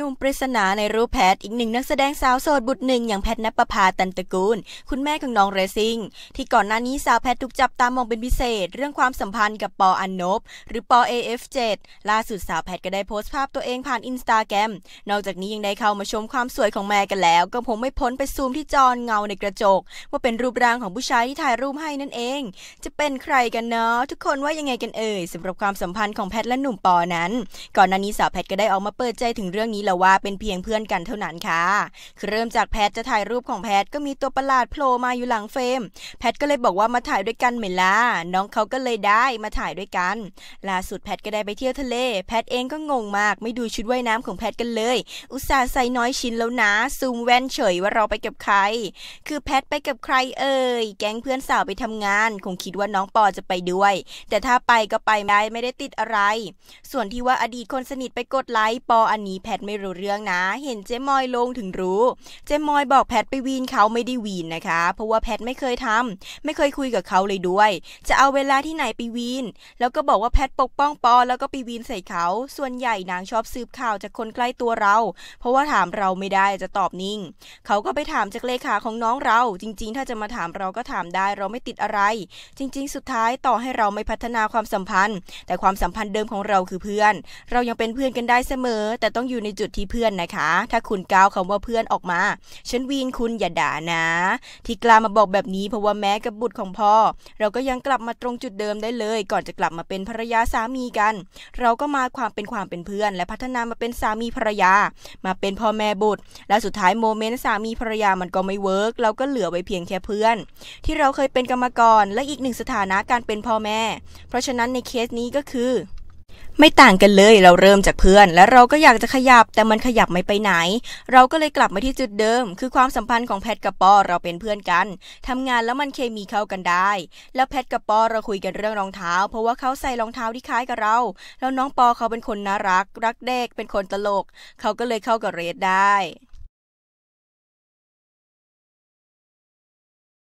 หนุ่มปริศนาในรูปแพท อีกหนึ่งนักแสดงสาวโสดบุตรหนึ่งอย่างแพทนปภาตันตะกูล คุณแม่ของน้องเรซิ่งที่ก่อนหน้านี้ สาวแพทถูกจับตามองเป็นพิเศษ เรื่องความสัมพันธ์กับปออันนบหรือปอ AF7 ล่าสุด สาวแพทก็ได้โพสต์ภาพตัวเองผ่านอินสตาแกรมนอกจากนี้ยังได้เข้ามาชมความสวยของแม่กันแล้ว ก็ผมไม่พ้นไปซูมที่จอเงาในกระจก ว่าเป็นรูปร่างของผู้ชายที่ถ่ายรูปให้นั่นเอง จะเป็นใครกันเนาะทุกคนว่ายังไงกันเอ่ยสำหรับความสัมพันธ์ของแพท และหนุ่มปอนั้น ก่อนหน้านี้สาวแพทก็ได้ออกมาเปิดใจถึงเรื่องนี้และว่าเป็นเพียงเพื่อนกันเท่านั้นค่ะคือเริ่มจากแพทจะถ่ายรูปของแพทก็มีตัวประหลาดโผล่มาอยู่หลังเฟรมแพทก็เลยบอกว่ามาถ่ายด้วยกันเหมล่ะ น้องเขาก็เลยได้มาถ่ายด้วยกัน ล่าสุดแพทก็ได้ไปเที่ยวทะเล แพทเองก็งงมาก ไม่ดูชุดว่ายน้ำของแพทกันเลย อุตส่าห์ใส่น้อยชิ้นแล้วนะซูมแว่นเฉยว่าเราไปกับใคร คือแพทไปกับใครเอ่ย แก๊งเพื่อนสาวไปทำงาน คงคิดว่าน้องปอจะไปด้วย แต่ถ้าไปก็ไปได้ไม่ได้ติดอะไร ส่วนที่ว่าอดีตคนสนิทไปกดไลค์ปออันนี้แพทไม่รู้เรื่องนะเห็นเจ๊มอยลงถึงรู้ เจ๊มอยบอกแพทไปวีนเขาไม่ได้วีนนะคะ เพราะว่าแพทไม่เคยทำ ไม่เคยคุยกับเขาเลยด้วย จะเอาเวลาที่ไหนไปวีนแล้วก็บอกว่าแพทปกป้องปอ แล้วก็ไปวีนใส่เขาส่วนใหญ่นางชอบสืบข่าวจากคนใกล้ตัวเรา เพราะว่าถามเราไม่ได้จะตอบนิ่งเขาก็ไปถามจากเลขาของน้องเรา จริง ๆ ถ้าจะมาถามเราก็ถามได้เราไม่ติดอะไร จริง ๆ สุดท้ายต่อให้เราไม่พัฒนาความสัมพันธ์ แต่ความสัมพันธ์เดิมของเราคือเพื่อน เรายังเป็นเพื่อนกันได้เสมอ แต่ต้องอยู่ในจุดที่เพื่อนนะคะ ถ้าคุณก้าวคำว่าเพื่อนออกมา ฉันวีนคุณอย่าด่านะ ที่กล้ามาบอกแบบนี้เพราะว่าแม้กับบุตรของพ่อ เราก็ยังกลับมาตรงจุดเดิมได้เลย ก่อนจะกลับมาเป็นภรรยาสามีกัน เราก็มาความเป็นความเป็นเพื่อน และพัฒนามาเป็นสามีภรรยา มาเป็นพ่อแม่บุตร และสุดท้ายโมเมนต์สามีภรรยามันก็ไม่เวิร์กเราก็เหลือไว้เพียงแค่เพื่อน ที่เราเคยเป็นกรรมกรและอีกหนึ่งสถานะการเป็นพ่อแม่ เพราะฉะนั้นในเคสนี้ก็คือไม่ต่างกันเลยเราเริ่มจากเพื่อนและเราก็อยากจะขยับแต่มันขยับไม่ไปไหน เราก็เลยกลับมาที่จุดเดิม คือความสัมพันธ์ของแพทกับปอ เราเป็นเพื่อนกัน ทำงานแล้วมันเคมีเข้ากันได้ แล้วแพทกับปอเราคุยกันเรื่องรองเท้า เพราะว่าเขาใส่รองเท้าที่คล้ายกับเราแล้วน้องปอเขาเป็นคนน่ารัก รักเด็กเป็นคนตลกเขาก็เลยเข้ากับเรดได้